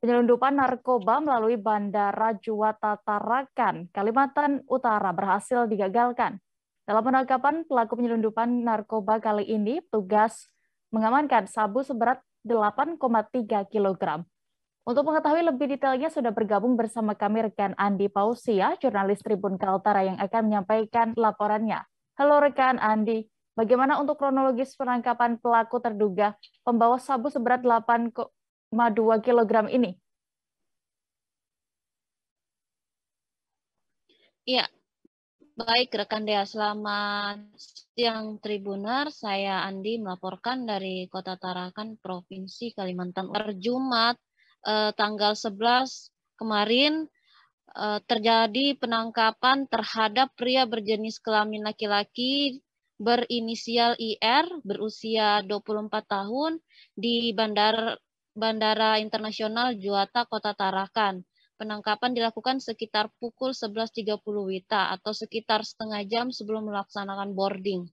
Penyelundupan narkoba melalui Bandara Juwata Tarakan, Kalimantan Utara berhasil digagalkan. Dalam penangkapan pelaku penyelundupan narkoba kali ini, tugas mengamankan sabu seberat 8,3 kg. Untuk mengetahui lebih detailnya sudah bergabung bersama kami rekan Andi Pausia, jurnalis Tribun Kaltara yang akan menyampaikan laporannya. Halo rekan Andi, bagaimana untuk kronologis penangkapan pelaku terduga pembawa sabu seberat 1,2 kg ini? Iya, baik rekan Dea. Selamat siang Tribuner. Saya Andi melaporkan dari Kota Tarakan, Provinsi Kalimantan Utara. Jumat eh, tanggal 11 kemarin eh, terjadi penangkapan terhadap pria berjenis kelamin laki-laki berinisial IR berusia 24 tahun di Bandar Bandara Internasional Juwata Kota Tarakan. Penangkapan dilakukan sekitar pukul 11.30 WITA atau sekitar setengah jam sebelum melaksanakan boarding.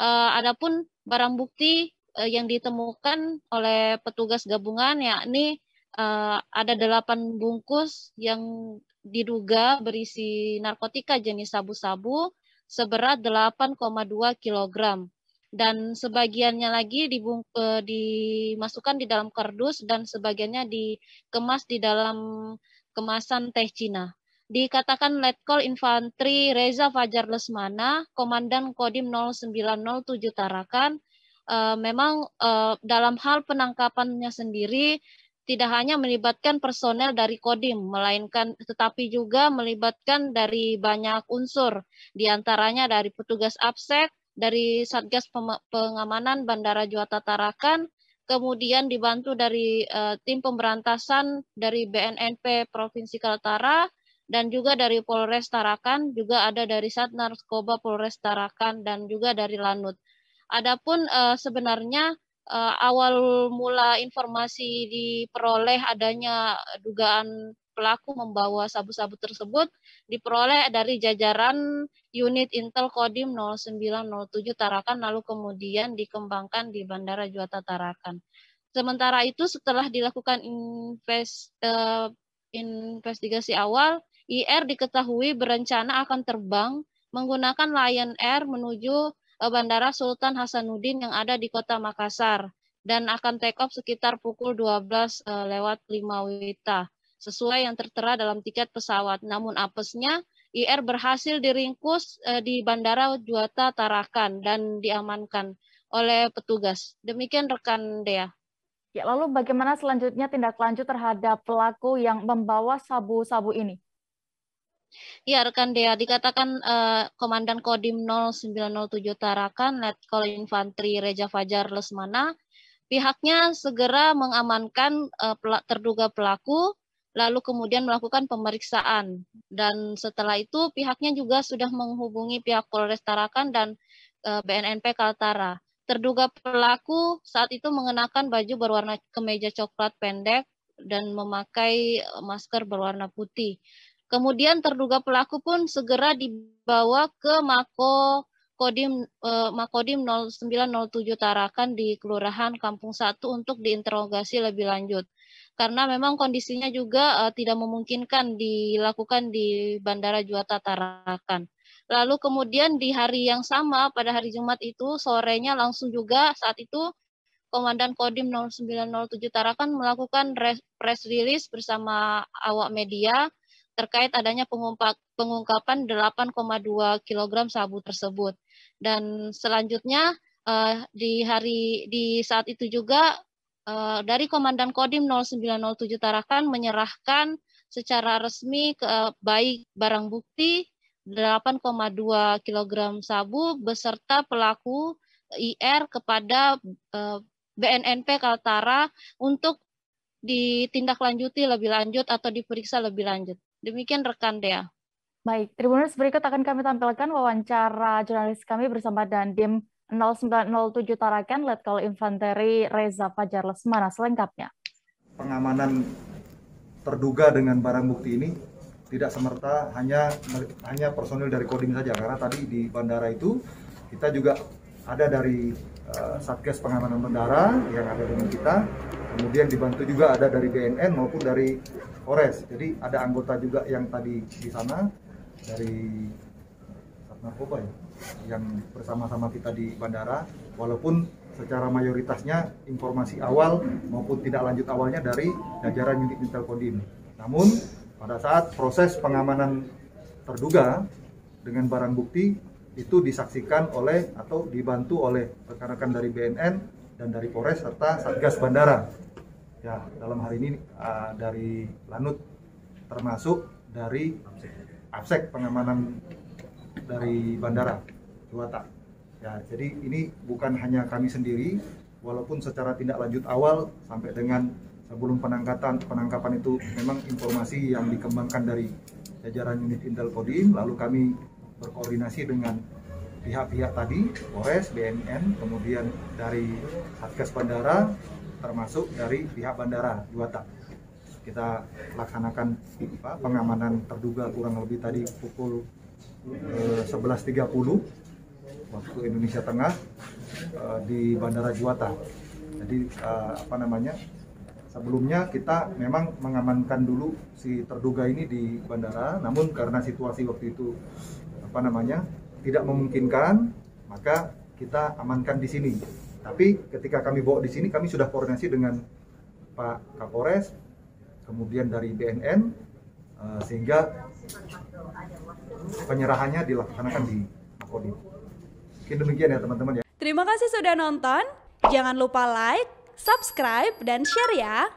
Eh, adapun barang bukti eh, yang ditemukan oleh petugas gabungan yakni eh, ada delapan bungkus yang diduga berisi narkotika jenis sabu-sabu seberat 8,2 kg dan sebagiannya lagi dibung, eh, dimasukkan di dalam kardus dan sebagiannya dikemas di dalam kemasan teh Cina. Dikatakan Letkol Infantri Reza Fajar Lesmana, Komandan Kodim 0907 Tarakan, eh, memang eh, dalam hal penangkapannya sendiri tidak hanya melibatkan personel dari Kodim, melainkan tetapi juga melibatkan dari banyak unsur, diantaranya dari petugas absek, dari Satgas Pengamanan Bandara Juwata Tarakan, kemudian dibantu dari uh, tim pemberantasan dari BNNP Provinsi Kaltara dan juga dari Polres Tarakan, juga ada dari Satnarkoba Polres Tarakan dan juga dari Lanut. Adapun uh, sebenarnya uh, awal mula informasi diperoleh adanya dugaan pelaku membawa sabu-sabu tersebut diperoleh dari jajaran unit Intel Kodim 0907 Tarakan lalu kemudian dikembangkan di Bandara Juwata Tarakan. Sementara itu setelah dilakukan invest, uh, eh, investigasi awal, IR diketahui berencana akan terbang menggunakan Lion Air menuju eh, Bandara Sultan Hasanuddin yang ada di kota Makassar dan akan take off sekitar pukul 12 eh, lewat 5 WITA sesuai yang tertera dalam tiket pesawat. Namun apesnya, IR berhasil diringkus eh, di Bandara Juata Tarakan dan diamankan oleh petugas. Demikian rekan Dea. Ya, lalu bagaimana selanjutnya tindak lanjut terhadap pelaku yang membawa sabu-sabu ini? Ya, rekan Dea, dikatakan eh, Komandan Kodim 0907 Tarakan, Letkol Infantri Reja Fajar Lesmana, pihaknya segera mengamankan eh, terduga pelaku lalu kemudian melakukan pemeriksaan dan setelah itu pihaknya juga sudah menghubungi pihak Polres Tarakan dan eh, BNNP Kaltara. Terduga pelaku saat itu mengenakan baju berwarna kemeja coklat pendek dan memakai eh, masker berwarna putih. Kemudian terduga pelaku pun segera dibawa ke Mako Kodim eh, Makodim 0907 Tarakan di Kelurahan Kampung 1 untuk diinterogasi lebih lanjut. Karena memang kondisinya juga eh, tidak memungkinkan dilakukan di Bandara Juwata Tarakan. Lalu kemudian di hari yang sama pada hari Jumat itu sorenya langsung juga saat itu Komandan Kodim 0907 Tarakan melakukan press release bersama awak media terkait adanya pengumpat, pengungkapan 8,2 kg sabu tersebut. Dan selanjutnya uh, di hari di saat itu juga uh, dari Komandan Kodim 0907 Tarakan menyerahkan secara resmi ke, baik barang bukti 8,2 kg sabu beserta pelaku IR kepada eh, BNNP Kaltara untuk ditindaklanjuti lebih lanjut atau diperiksa lebih lanjut. Demikian rekan Dea. Baik, Tribuners berikut akan kami tampilkan wawancara jurnalis kami bersama Dandim 0907 Tarakan, Letkol Infanteri Reza Fajar Lesmana selengkapnya. Pengamanan terduga dengan barang bukti ini tidak semerta hanya hanya personil dari Kodim saja karena tadi di bandara itu kita juga ada dari uh, Satgas Pengamanan Bandara yang ada dengan kita kemudian dibantu juga ada dari BNN maupun dari Polres jadi ada anggota juga yang tadi di sana dari narkoba ya yang bersama-sama kita di bandara walaupun secara mayoritasnya informasi awal maupun tidak lanjut awalnya dari jajaran unit Intel Kodim. Namun pada saat proses pengamanan terduga dengan barang bukti itu disaksikan oleh atau dibantu oleh rekan-rekan dari BNN dan dari Polres serta Satgas Bandara. Ya, dalam hari ini uh, dari Lanut termasuk dari absek pengamanan dari bandara Juwata. Ya, jadi ini bukan hanya kami sendiri, walaupun secara tindak lanjut awal sampai dengan sebelum penangkatan penangkapan itu memang informasi yang dikembangkan dari jajaran unit Intel Kodim, lalu kami berkoordinasi dengan pihak-pihak tadi, Polres, BNN, kemudian dari Satgas Bandara, termasuk dari pihak Bandara Juwata kita laksanakan pengamanan terduga kurang lebih tadi pukul eh, 11.30 waktu Indonesia Tengah eh, di Bandara Juwata. Jadi eh, apa namanya? Sebelumnya kita memang mengamankan dulu si terduga ini di bandara, namun karena situasi waktu itu apa namanya tidak memungkinkan, maka kita amankan di sini. Tapi ketika kami bawa di sini, kami sudah koordinasi dengan Pak Kapolres, kemudian dari BNN uh, eh, sehingga penyerahannya dilaksanakan di Makodim. Mungkin demikian ya teman-teman ya. Terima kasih sudah nonton. Jangan lupa like, subscribe, dan share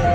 ya.